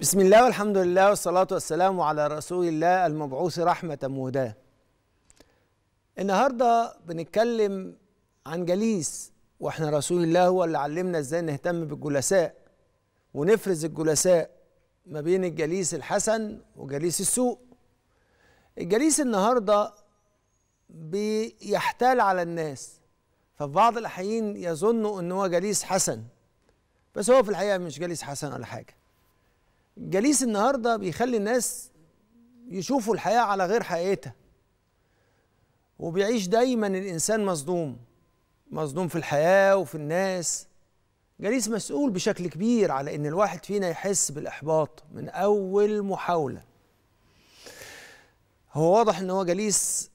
بسم الله والحمد لله والصلاة والسلام على رسول الله المبعوث رحمة مهداة النهاردة بنتكلم عن جليس واحنا رسول الله هو اللي علمنا ازاي نهتم بالجلساء ونفرز الجلساء ما بين الجليس الحسن وجليس السوء الجليس النهاردة بيحتال على الناس ففي بعض الأحيان يظنوا ان هو جليس حسن بس هو في الحقيقة مش جليس حسن ولا حاجة جليس النهارده بيخلي الناس يشوفوا الحياه على غير حقيقتها وبيعيش دايما الانسان مصدوم مصدوم في الحياه وفي الناس جليس مسؤول بشكل كبير على ان الواحد فينا يحس بالاحباط من اول محاوله هو واضح ان هو جليس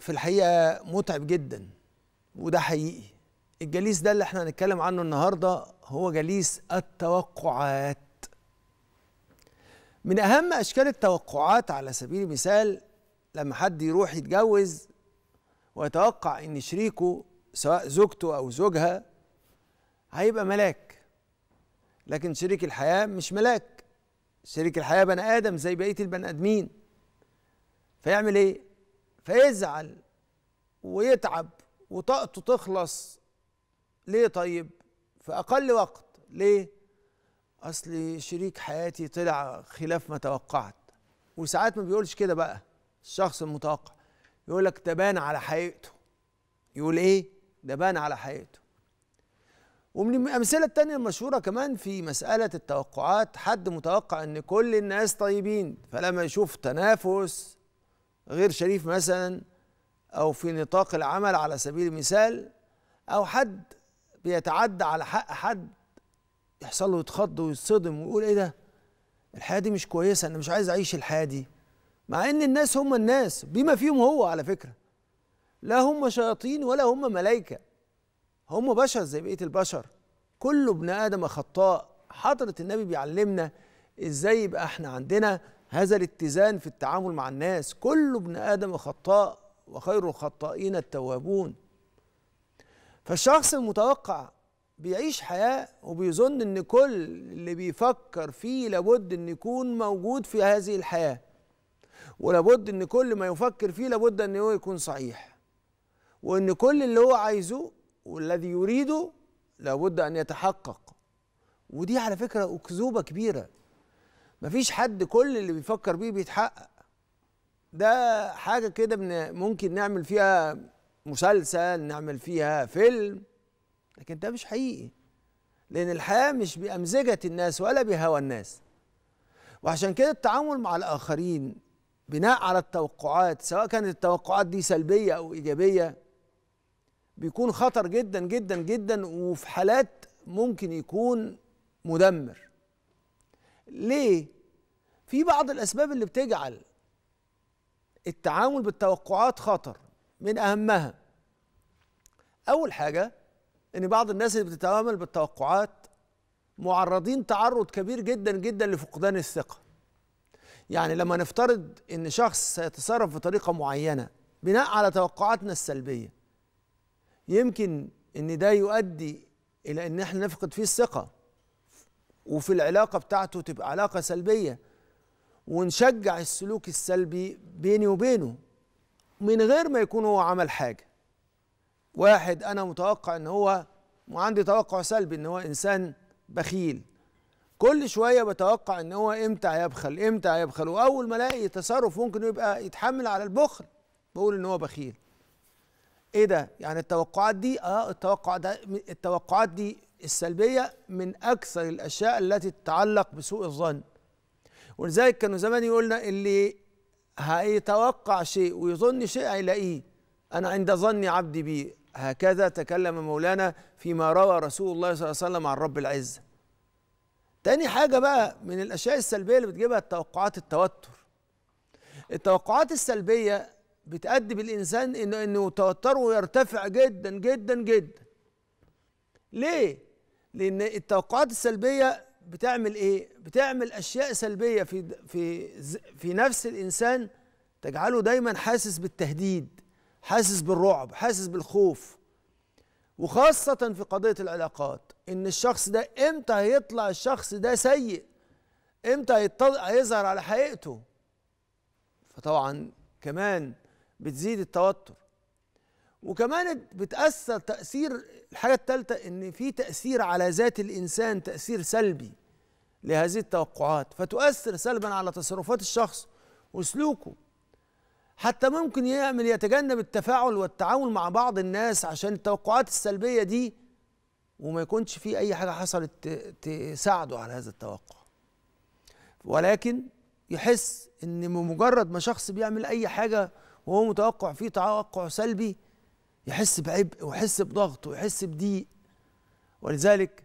في الحقيقه متعب جدا وده حقيقي الجليس ده اللي احنا هنتكلم عنه النهارده هو جليس التوقعات من أهم أشكال التوقعات على سبيل المثال لما حد يروح يتجوز ويتوقع إن شريكه سواء زوجته أو زوجها هيبقى ملاك لكن شريك الحياة مش ملاك شريك الحياة بني آدم زي بقية البني آدمين فيعمل إيه؟ فيزعل ويتعب وطاقته تخلص ليه طيب؟ في أقل وقت ليه؟ اصل شريك حياتي طلع خلاف ما توقعت وساعات ما بيقولش كده بقى الشخص المتوقع يقول لك ده بان على حقيقته يقول ايه ده بان على حقيقته ومن الامثله التانية المشهوره كمان في مساله التوقعات حد متوقع ان كل الناس طيبين فلما يشوف تنافس غير شريف مثلا او في نطاق العمل على سبيل المثال او حد بيتعدى على حق حد يحصل له يتخض ويتصدم ويقول ايه ده الحياه دي مش كويسه انا مش عايز اعيش الحياه دي مع ان الناس هم الناس بما فيهم هو على فكره لا هم شياطين ولا هم ملائكه هم بشر زي بقيه البشر كل ابن ادم خطاء حضره النبي بيعلمنا ازاي يبقى احنا عندنا هذا الاتزان في التعامل مع الناس كل ابن ادم خطاء وخير الخطائين التوابون فالشخص المتوقع بيعيش حياة وبيظن ان كل اللي بيفكر فيه لابد ان يكون موجود في هذه الحياة ولابد ان كل ما يفكر فيه لابد ان هو يكون صحيح وان كل اللي هو عايزه والذي يريده لابد ان يتحقق ودي على فكرة أكذوبة كبيرة مفيش حد كل اللي بيفكر بيه بيتحقق ده حاجة كده ممكن نعمل فيها مسلسل نعمل فيها فيلم لكن ده مش حقيقي لأن الحياة مش بأمزجة الناس ولا بهوى الناس وعشان كده التعامل مع الآخرين بناء على التوقعات سواء كانت التوقعات دي سلبية أو إيجابية بيكون خطر جدا جدا جدا وفي حالات ممكن يكون مدمر ليه؟ في بعض الأسباب اللي بتجعل التعامل بالتوقعات خطر من أهمها أول حاجة ان بعض الناس اللي بتتعامل بالتوقعات معرضين تعرض كبير جدا جدا لفقدان الثقه يعني لما نفترض ان شخص سيتصرف بطريقه معينه بناء على توقعاتنا السلبيه يمكن ان ده يؤدي الى ان احنا نفقد فيه الثقه وفي العلاقه بتاعته تبقى علاقه سلبيه ونشجع السلوك السلبي بيني وبينه من غير ما يكون هو عمل حاجه واحد انا متوقع ان هو وعندي توقع سلبي ان هو انسان بخيل كل شويه بتوقع ان هو امتى هيبخل امتى هيبخل واول ما الاقي تصرف ممكن يبقى يتحمل على البخل بقول ان هو بخيل ايه ده يعني التوقعات دي اه التوقع ده التوقعات دي السلبيه من اكثر الاشياء التي تتعلق بسوء الظن ولذلك كانوا زمان يقولنا اللي هيتوقع شيء ويظن شيء هيلاقيه انا عند ظني عبدي بيه هكذا تكلم مولانا فيما روى رسول الله صلى الله عليه وسلم عن رب العزة تاني حاجة بقى من الأشياء السلبية اللي بتجيبها التوقعات التوتر التوقعات السلبية بتأدي بالإنسان إنه إنه توتره يرتفع جدا جدا جدا ليه؟ لأن التوقعات السلبية بتعمل إيه؟ بتعمل أشياء سلبية في في في نفس الإنسان تجعله دايما حاسس بالتهديد حاسس بالرعب حاسس بالخوف وخاصة في قضية العلاقات إن الشخص ده إمتى هيطلع الشخص ده سيء إمتى هيظهر على حقيقته فطبعا كمان بتزيد التوتر وكمان بتأثر تأثير الحاجة التالتة إن في تأثير على ذات الإنسان تأثير سلبي لهذه التوقعات فتؤثر سلبا على تصرفات الشخص وسلوكه حتى ممكن يعمل يتجنب التفاعل والتعامل مع بعض الناس عشان التوقعات السلبية دي وما يكونش في أي حاجة حصلت تساعده على هذا التوقع ولكن يحس إن بمجرد ما شخص بيعمل أي حاجة وهو متوقع فيه توقع سلبي يحس بعبء ويحس بضغط ويحس بضيق ولذلك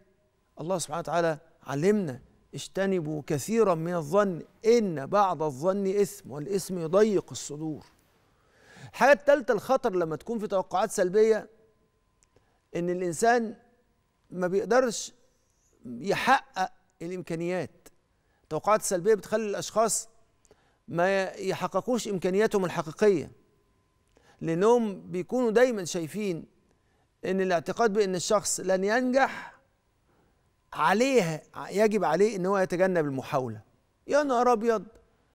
الله سبحانه وتعالى علمنا اجتنبوا كثيرا من الظن إن بعض الظن إثم والإثم يضيق الصدور الحاجة الثالثة الخطر لما تكون في توقعات سلبية إن الإنسان ما بيقدرش يحقق الإمكانيات التوقعات السلبية بتخلي الأشخاص ما يحققوش إمكانياتهم الحقيقية لأنهم بيكونوا دايما شايفين إن الاعتقاد بأن الشخص لن ينجح عليه يجب عليه ان هو يتجنب المحاوله يا نهار ابيض